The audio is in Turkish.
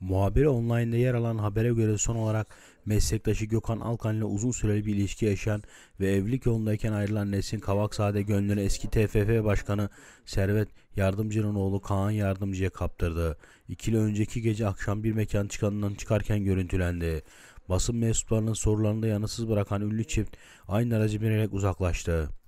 Muhabiri online'de yer alan habere göre son olarak meslektaşı Gökhan Alkan ile uzun süreli bir ilişki yaşayan ve evlilik yolundayken ayrılan Nesin Kavaksade gönlünü eski TFF Başkanı Servet Yardımcı'nın oğlu Kaan Yardımcı'ya kaptırdı. İkili önceki gece akşam bir mekan çıkanından çıkarken görüntülendi. Basın mensuplarının sorularında yanıtsız bırakan ünlü çift aynı aracı binerek uzaklaştı.